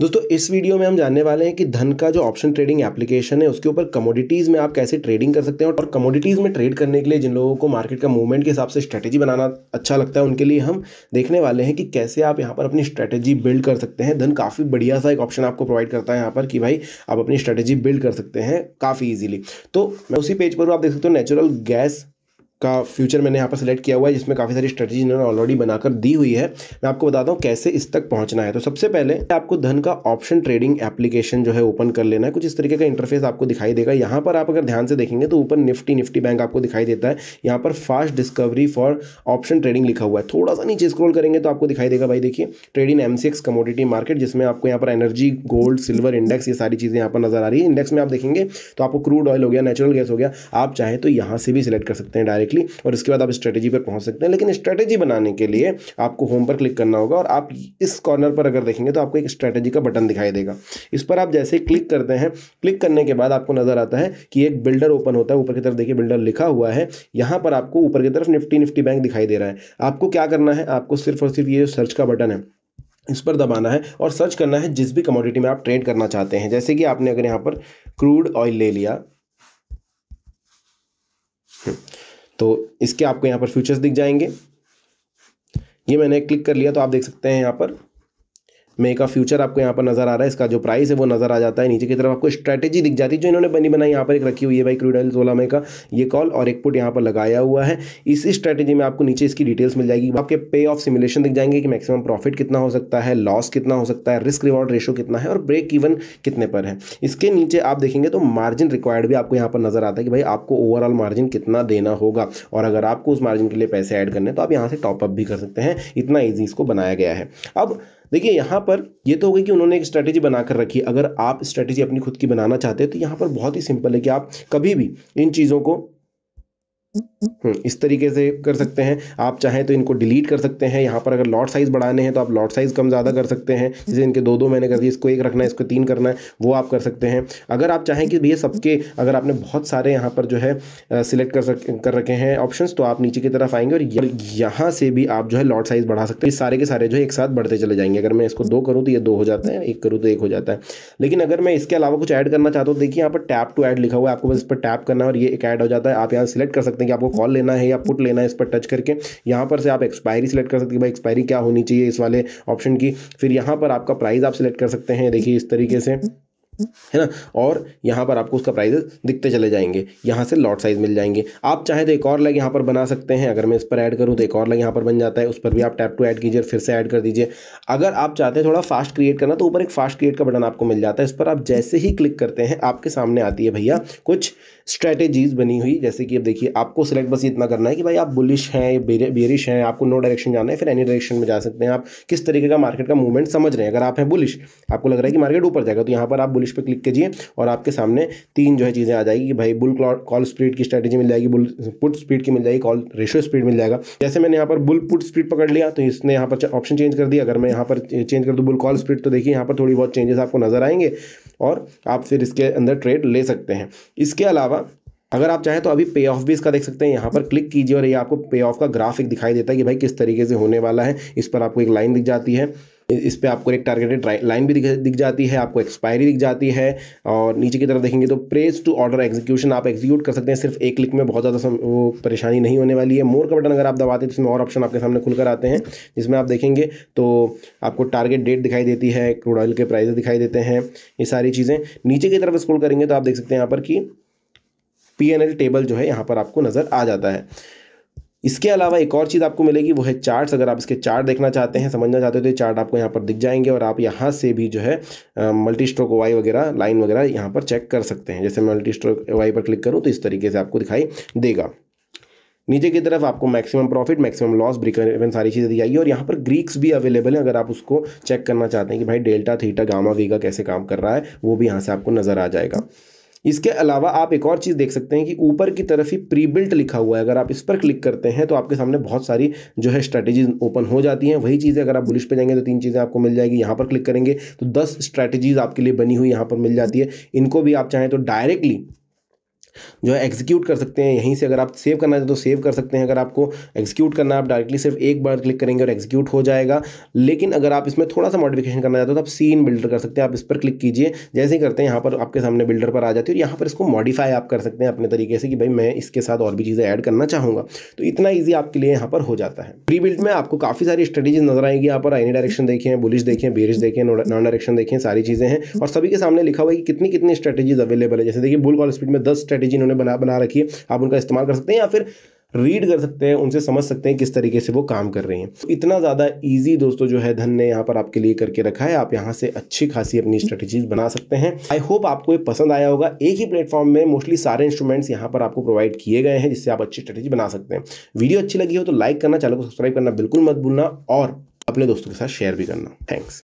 दोस्तों इस वीडियो में हम जानने वाले हैं कि धन का जो ऑप्शन ट्रेडिंग एप्लीकेशन है उसके ऊपर कमोडिटीज़ में आप कैसे ट्रेडिंग कर सकते हैं और कमोडिटीज़ में ट्रेड करने के लिए जिन लोगों को मार्केट का मूवमेंट के हिसाब से स्ट्रैटेजी बनाना अच्छा लगता है उनके लिए हम देखने वाले हैं कि कैसे आप यहाँ पर अपनी स्ट्रैटेजी बिल्ड कर सकते हैं धन काफ़ी बढ़िया सा एक ऑप्शन आपको प्रोवाइड करता है यहाँ पर कि भाई आप अपनी स्ट्रैटेजी बिल्ड कर सकते हैं काफ़ी ईजिली तो मैं उसी पेज पर आप देख सकते हो नेचुरल गैस का फ्यूचर मैंने यहाँ पर सिलेक्ट किया हुआ है जिसमें काफ़ी सारी स्ट्रेटजी इन्होंने ऑलरेडी बनाकर दी हुई है मैं आपको बताता हूँ कैसे इस तक पहुँचना है तो सबसे पहले आपको धन का ऑप्शन ट्रेडिंग एप्लीकेशन जो है ओपन कर लेना है कुछ इस तरीके का इंटरफेस आपको दिखाई देगा यहाँ पर आप अगर ध्यान से देखेंगे तो ऊपर निफ्टी निफ्टी बैंक आपको दिखाई देता है यहाँ पर fast discovery for option trading लिखा हुआ है थोड़ा सा नीचे स्क्रोल करेंगे तो आपको दिखाई देगा भाई देखिए trade in M commodity market जिसमें आपको यहाँ पर एनर्जी गोल्ड सिल्वर इंडेक्स ये सारी चीज़ें यहाँ पर नजर आ रही है इंडेक्स में आप देखेंगे तो आपको क्रूड ऑयल हो गया नेचुरल गैस हो गया आप चाहें तो यहाँ से भी सिलेक्ट कर सकते हैं डायरेक्ट डायरेक्टली और इसके बाद आप स्ट्रेटेजी पर पहुंच सकते हैं लेकिन स्ट्रेटेजी बनाने के लिए आपको होम पर क्लिक करना होगा और आप इस कॉर्नर पर अगर देखेंगे तो आपको एक स्ट्रेटेजी का बटन दिखाई देगा इस पर आप जैसे क्लिक करते हैं क्लिक करने के बाद आपको नज़र आता है कि एक बिल्डर ओपन होता है ऊपर की तरफ देखिए बिल्डर लिखा हुआ है यहां पर आपको ऊपर की तरफ निफ्टी निफ्टी बैंक दिखाई दे रहा है आपको क्या करना है आपको सिर्फ और सिर्फ ये सर्च का बटन है इस पर दबाना है और सर्च करना है जिस भी कमोडिटी में आप ट्रेड करना चाहते हैं जैसे कि आपने अगर यहाँ पर क्रूड ऑयल ले लिया हम्म। तो इसके आपको यहाँ पर फ्यूचर्स दिख जाएंगे ये मैंने क्लिक कर लिया तो आप देख सकते हैं यहाँ पर मे का फ्यूचर आपको यहाँ पर नजर आ रहा है इसका जो प्राइस है वो नजर आ जाता है नीचे की तरफ आपको स्ट्रैटेजी दिख जाती है जो इन्होंने बनी बनाई यहाँ पर एक रखी हुई है भाई क्रूडल सोलह मे का ये कॉल और एक पुट यहाँ पर लगाया हुआ है इसी स्ट्रैटेजी में आपको नीचे इसकी डिटेल्स मिल जाएगी आपके पे ऑफ सिमुलेशन दिख जाएंगे कि मैक्सिमम प्रॉफिट कितना हो सकता है लॉस कितना हो सकता है रिस्क रिवॉर्ड रेशो कितना है और ब्रेक इवन कितने पर है इसके नीचे आप देखेंगे तो मार्जिन रिक्वायर्ड भी आपको यहाँ पर नजर आता है कि भाई आपको ओवरऑल मार्जिन कितना देना होगा और अगर आपको उस मार्जिन के लिए पैसे ऐड करने तो आप यहाँ से टॉपअप भी कर सकते हैं इतना ईजी इसको बनाया गया है अब देखिए यहाँ पर ये तो हो गया कि उन्होंने एक स्ट्रैटेजी बनाकर रखी अगर आप स्ट्रैटेजी अपनी खुद की बनाना चाहते हैं तो यहाँ पर बहुत ही सिंपल है कि आप कभी भी इन चीज़ों को हम्म, इस तरीके से कर सकते हैं आप चाहें तो इनको डिलीट कर सकते हैं यहाँ पर अगर लॉट साइज़ बढ़ाने हैं तो आप लॉट साइज़ कम ज़्यादा कर सकते हैं जैसे इनके दो दो मैंने कर दिए इसको एक रखना है इसको तीन करना है वो आप कर सकते हैं अगर आप चाहें कि भैया सबके अगर आपने बहुत सारे यहाँ पर जो है सिलेक्ट कर सक कर रखे हैं ऑप्शन तो आप नीचे की तरफ आएंगे और यहाँ से भी आप जो है लॉट साइज़ बढ़ा सकते हैं सारे के सारे जो है एक साथ बढ़ते चले जाएंगे अगर मैं इसको दो करूँ तो ये दो हो जाता है एक करूँ तो एक हो जाता है लेकिन अगर मैं इसके अलावा कुछ ऐड करना चाहता हूँ देखिए यहाँ पर टैप टू ऐड लिखा हुआ है आपको बस इस पर टैप करना है और ये एक ऐड हो जाता है आप यहाँ सेलेक्ट कर सकते हैं हैं कि आपको कॉल लेना है या पुट लेना है इस पर टच करके यहाँ पर से आप एक्सपायरी सेलेक्ट कर सकते हैं भाई एक्सपायरी क्या होनी चाहिए इस वाले ऑप्शन की फिर यहाँ पर आपका प्राइस आप सिलेक्ट कर सकते हैं देखिए इस तरीके से है ना और यहाँ पर आपको उसका प्राइजेस दिखते चले जाएंगे यहाँ से लॉट साइज मिल जाएंगे आप चाहे तो एक और लग यहाँ पर बना सकते हैं अगर मैं इस पर ऐड करूँ तो एक और लग यहाँ पर बन जाता है उस पर भी आप टैप टू ऐड कीजिए फिर से ऐड कर दीजिए अगर आप चाहते हैं थोड़ा फास्ट क्रिएट करना तो ऊपर एक फास्ट क्रिएट का बटन आपको मिल जाता है इस पर आप जैसे ही क्लिक करते हैं आपके सामने आती है भैया कुछ स्ट्रैटेजीज बनी हुई जैसे कि अब देखिए आपको सिलेक्ट बस इतना करना है कि भाई आप बुलिश हैं बेरिश हैं आपको नो डायरेक्शन जाना है फिर एनी डायरेक्शन में जा सकते हैं आप किस तरीके का मार्केट का मूवमेंट समझ रहे हैं अगर आप हैं बुलिश आपको लग रहा है कि मार्केट ऊपर जाएगा तो यहाँ पर आप बुलिश इंग्लिश पर क्लिक कीजिए और आपके सामने तीन जो है चीज़ें आ जाएगी कि भाई बुल कॉल स्पीड की स्ट्रैटेजी मिल जाएगी बुल पुट स्पीड की मिल जाएगी कॉल रेशियो स्पीड मिल जाएगा जैसे मैंने यहाँ पर बुल पुट स्पीड पकड़ लिया तो इसने यहाँ पर ऑप्शन चेंज कर दिया अगर मैं यहाँ पर चेंज कर दूँ बुल कॉल स्पीड तो देखिए यहाँ पर थोड़ी बहुत चेंजेस आपको नजर आएंगे और आप फिर इसके अंदर ट्रेड ले सकते हैं इसके अलावा अगर आप चाहें तो अभी पे ऑफ भी इसका देख सकते हैं यहाँ पर क्लिक कीजिए और ये आपको पे ऑफ का ग्राफिक दिखाई देता है कि भाई किस तरीके से होने वाला है इस पर आपको एक लाइन दिख जाती है इस पर आपको एक टारगेटेड लाइन भी दिख, दिख जाती है आपको एक्सपायरी दिख जाती है और नीचे की तरफ देखेंगे तो प्रेस टू ऑर्डर एग्जीक्यूशन आप एग्जीक्यूट कर सकते हैं सिर्फ एक क्लिक में बहुत ज़्यादा वो परेशानी नहीं होने वाली है मोर का बटन अगर आप दबाते हैं तो इसमें और ऑप्शन आपके सामने खुलकर आते हैं जिसमें आप देखेंगे तो आपको टारगेट डेट दिखाई देती है क्रूड ऑयल के प्राइस दिखाई देते हैं ये सारी चीज़ें नीचे की तरफ स्क्रोल करेंगे तो आप देख सकते हैं यहाँ पर कि पी टेबल जो है यहाँ पर आपको नज़र आ जाता है इसके अलावा एक और चीज़ आपको मिलेगी वो है चार्ट्स अगर आप इसके चार्ट देखना चाहते हैं समझना चाहते हो तो ये चार्ट आपको यहाँ पर दिख जाएंगे और आप यहाँ से भी जो है मल्टी स्ट्रोक वाई वगैरह लाइन वगैरह यहाँ पर चेक कर सकते हैं जैसे मल्टी स्ट्रोक वाई पर क्लिक करूँ तो इस तरीके से आपको दिखाई देगा नीचे की तरफ आपको maximum profit maximum loss break even सारी चीज़ें दी जाएगी और यहाँ पर ग्रीक्स भी अवेलेबल हैं अगर आप उसको चेक करना चाहते हैं कि भाई डेल्टा थीटा गामा वेगा कैसे काम कर रहा है वो भी यहाँ से आपको नज़र आ जाएगा इसके अलावा आप एक और चीज़ देख सकते हैं कि ऊपर की तरफ ही प्री बिल्ट लिखा हुआ है अगर आप इस पर क्लिक करते हैं तो आपके सामने बहुत सारी जो है स्ट्रैटेजीज ओपन हो जाती हैं वही चीज़ें अगर आप बुलिश पे जाएंगे तो तीन चीज़ें आपको मिल जाएगी यहाँ पर क्लिक करेंगे तो दस स्ट्रैटेजीज आपके लिए बनी हुई यहाँ पर मिल जाती है इनको भी आप चाहें तो डायरेक्टली जो है एग्जीक्यूट कर सकते हैं यहीं से अगर आप सेव करना चाहते तो सेव कर सकते हैं अगर आपको एग्जीक्यूट करना आप डायरेक्टली सिर्फ एक बार क्लिक करेंगे और एग्जीक्यूट हो जाएगा लेकिन अगर आप इसमें थोड़ा सा मॉडिफिकेशन करना चाहते हो तो आप सीन बिल्डर कर सकते हैं आप इस पर क्लिक कीजिए जैसे ही करते हैं यहाँ पर आपके सामने बिल्डर पर आ जाती है और यहाँ पर इसको मॉडिफाई आप कर सकते हैं अपने तरीके से कि भाई मैं इसके साथ और भी चीज़ें ऐड करना चाहूँगा तो इतना ईजी आपके लिए यहाँ पर हो जाता है प्री बिल्ड में आपको काफ़ी सारी स्ट्रेटेजी नजर आएंगी यहाँ पर आईनी डायरेक्शन देखें बुलिश देखें बेरिश देखें नॉन डायरेक्शन देखें सारी चीज़ें हैं और सभी के सामने लिखा हुआ है कि कितनी कितनी स्ट्रेटेजीज अवेलेबल है जैसे देखिए बुल कॉल स्पीड में दस स्ट्रेटेजी स्ट्रेटेजी इन्होंने बना बना रखी है आप उनका इस्तेमाल कर सकते हैं या फिर रीड कर सकते हैं उनसे समझ सकते हैं किस तरीके से वो काम कर रही हैं तो इतना ज़्यादा इजी दोस्तों जो है धन ने यहाँ पर आपके लिए करके रखा है आप यहाँ से अच्छी खासी अपनी स्ट्रेटजीज बना सकते हैं आई होप आपको ये पसंद आया होगा एक ही प्लेटफॉर्म में मोस्टली सारे इंस्ट्रूमेंट्स यहाँ पर आपको प्रोवाइड किए गए हैं जिससे आप अच्छी स्ट्रेटेजी बना सकते हैं वीडियो अच्छी लगी हो तो लाइक करना चैनल को सब्सक्राइब करना बिल्कुल मत भूलना और अपने दोस्तों के साथ शेयर भी करना थैंक्स